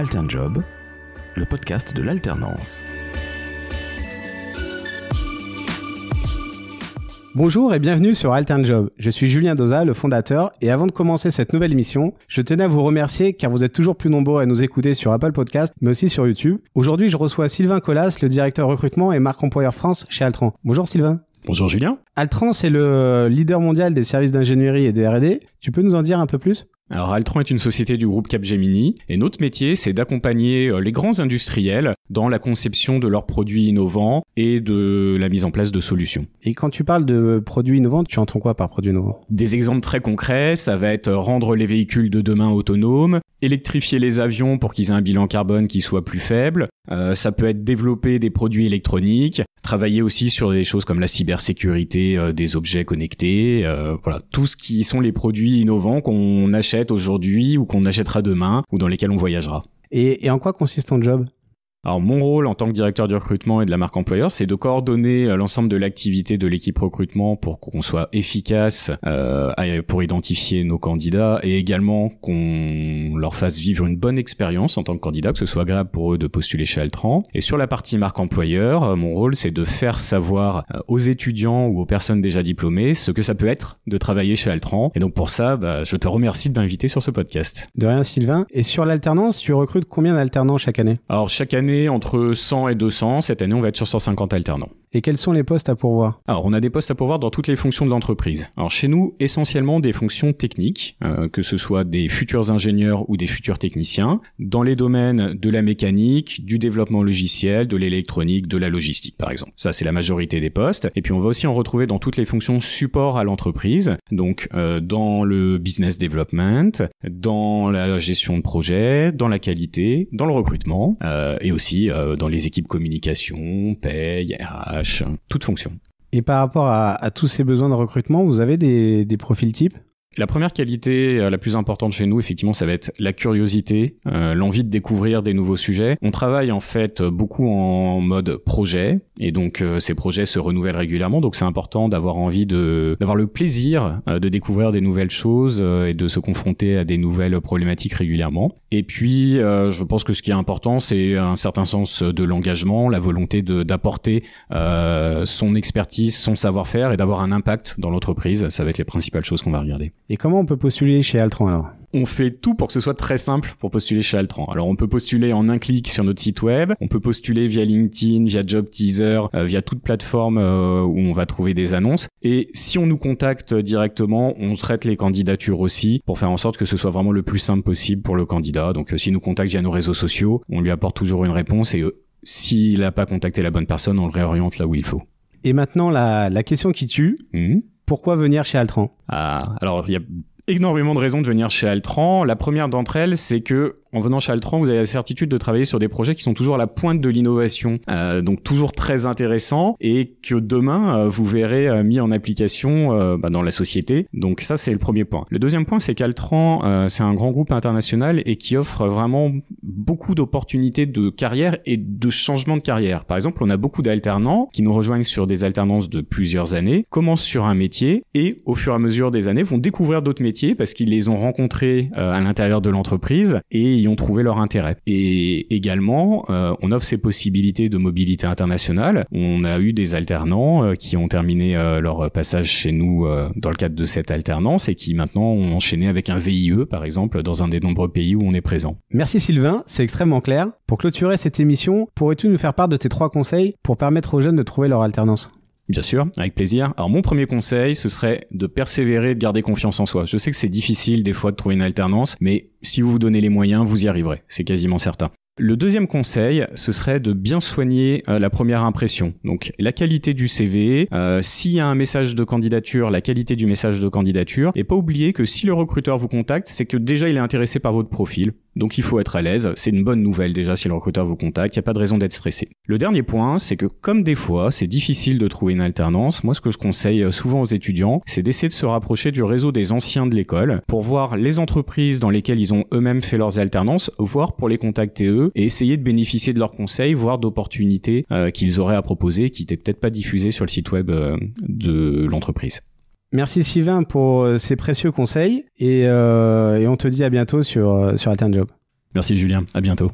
Alternjob, le podcast de l'alternance. Bonjour et bienvenue sur Alternjob. Je suis Julien Doza, le fondateur, et avant de commencer cette nouvelle émission, je tenais à vous remercier car vous êtes toujours plus nombreux à nous écouter sur Apple Podcast, mais aussi sur YouTube. Aujourd'hui, je reçois Sylvain Collas, le directeur recrutement et marque employeur France chez Altran. Bonjour Sylvain. Bonjour Julien. Altran, c'est le leader mondial des services d'ingénierie et de R&D. Tu peux nous en dire un peu plus alors Altron est une société du groupe Capgemini et notre métier c'est d'accompagner euh, les grands industriels dans la conception de leurs produits innovants et de la mise en place de solutions. Et quand tu parles de produits innovants, tu entends quoi par produits innovants Des exemples très concrets, ça va être euh, rendre les véhicules de demain autonomes, électrifier les avions pour qu'ils aient un bilan carbone qui soit plus faible, euh, ça peut être développer des produits électroniques, travailler aussi sur des choses comme la cybersécurité euh, des objets connectés, euh, voilà, tout ce qui sont les produits innovants qu'on achète aujourd'hui ou qu'on achètera demain ou dans lesquels on voyagera. Et, et en quoi consiste ton job alors mon rôle en tant que directeur du recrutement et de la marque employeur, c'est de coordonner euh, l'ensemble de l'activité de l'équipe recrutement pour qu'on soit efficace euh, pour identifier nos candidats et également qu'on leur fasse vivre une bonne expérience en tant que candidat, que ce soit agréable pour eux de postuler chez Altran. Et sur la partie marque employeur, euh, mon rôle c'est de faire savoir euh, aux étudiants ou aux personnes déjà diplômées ce que ça peut être de travailler chez Altran. Et donc pour ça, bah, je te remercie de m'inviter sur ce podcast. De rien Sylvain. Et sur l'alternance, tu recrutes combien d'alternants chaque année Alors chaque année entre 100 et 200. Cette année, on va être sur 150 alternants. Et quels sont les postes à pourvoir Alors, on a des postes à pourvoir dans toutes les fonctions de l'entreprise. Alors, chez nous, essentiellement des fonctions techniques, euh, que ce soit des futurs ingénieurs ou des futurs techniciens, dans les domaines de la mécanique, du développement logiciel, de l'électronique, de la logistique, par exemple. Ça, c'est la majorité des postes. Et puis, on va aussi en retrouver dans toutes les fonctions support à l'entreprise, donc euh, dans le business development, dans la gestion de projet, dans la qualité, dans le recrutement, euh, et aussi euh, dans les équipes communication, paye, RH, Hein, toute fonction. Et par rapport à, tous ces besoins de recrutement, vous avez des, profils types la première qualité euh, la plus importante chez nous, effectivement, ça va être la curiosité, euh, l'envie de découvrir des nouveaux sujets. On travaille en fait beaucoup en mode projet, et donc euh, ces projets se renouvellent régulièrement, donc c'est important d'avoir envie de d'avoir le plaisir de découvrir des nouvelles choses et de se confronter à des nouvelles problématiques régulièrement. Et puis, euh, je pense que ce qui est important, c'est un certain sens de l'engagement, la volonté d'apporter euh, son expertise, son savoir-faire et d'avoir un impact dans l'entreprise. Ça va être les principales choses qu'on va regarder. Et comment on peut postuler chez Altran alors on fait tout pour que ce soit très simple pour postuler chez Altran. Alors on peut postuler en un clic sur notre site web, on peut postuler via LinkedIn, via Job Teaser, euh, via toute plateforme euh, où on va trouver des annonces. Et si on nous contacte directement, on traite les candidatures aussi pour faire en sorte que ce soit vraiment le plus simple possible pour le candidat. Donc si euh, s'il nous contacte via nos réseaux sociaux, on lui apporte toujours une réponse et s'il n'a pas contacté la bonne personne, on le réoriente là où il faut. Et maintenant, la, question qui tue, mmh. pourquoi venir chez Altran ah, Alors, il y a énormément de raisons de venir chez Altran. La première d'entre elles, c'est que en venant chez Altran, vous avez la certitude de travailler sur des projets qui sont toujours à la pointe de l'innovation, euh, donc toujours très intéressants et que demain euh, vous verrez euh, mis en application bah, dans la société. Donc ça c'est le premier point. Le deuxième point c'est qu'Altran c'est un grand groupe international et qui offre vraiment beaucoup d'opportunités de carrière et de changement de carrière. Par exemple, on a beaucoup d'alternants qui nous rejoignent sur des alternances de plusieurs années, commencent sur un métier et au fur et à mesure des années vont découvrir d'autres métiers parce qu'ils les ont rencontrés à l'intérieur de l'entreprise et ont trouvé leur intérêt. Et également, euh, on offre ces possibilités de mobilité internationale. On a eu des alternants euh, qui ont terminé euh, leur passage chez nous dans le cadre de cette alternance et qui maintenant ont enchaîné avec un VIE, par exemple, dans un des nombreux pays où on est présent. Merci Sylvain, c'est extrêmement clair. Pour clôturer cette émission, pourrais-tu nous faire part de tes trois conseils pour permettre aux jeunes de trouver leur alternance Bien sûr, avec plaisir. Alors mon premier conseil, ce serait de persévérer, de garder confiance en soi. Je sais que c'est difficile des fois de trouver une alternance, mais si vous vous donnez les moyens, vous y arriverez, c'est quasiment certain. Le deuxième conseil, ce serait de bien soigner euh, la première impression. Donc la qualité du CV, euh, s'il y a un message de candidature, la qualité du message de candidature, et pas oublier que si le recruteur vous contacte, c'est que déjà il est intéressé par votre profil, donc il faut être à l'aise, c'est une bonne nouvelle déjà si le recruteur vous contacte, il n'y a pas de raison d'être stressé. Le dernier point, c'est que comme des fois c'est difficile de trouver une alternance, moi ce que je conseille euh, souvent aux étudiants, c'est d'essayer de se rapprocher du réseau des anciens de l'école pour voir les entreprises dans lesquelles ils ont eux-mêmes fait leurs alternances, voire pour les contacter eux et essayer de bénéficier de leurs conseils, voire d'opportunités euh, qu'ils auraient à proposer qui n'étaient peut-être pas diffusées sur le site web euh, de l'entreprise. Merci Sylvain pour euh, ces précieux conseils euh, et, on te dit à bientôt sur, euh, sur Job. Merci Julien, à bientôt.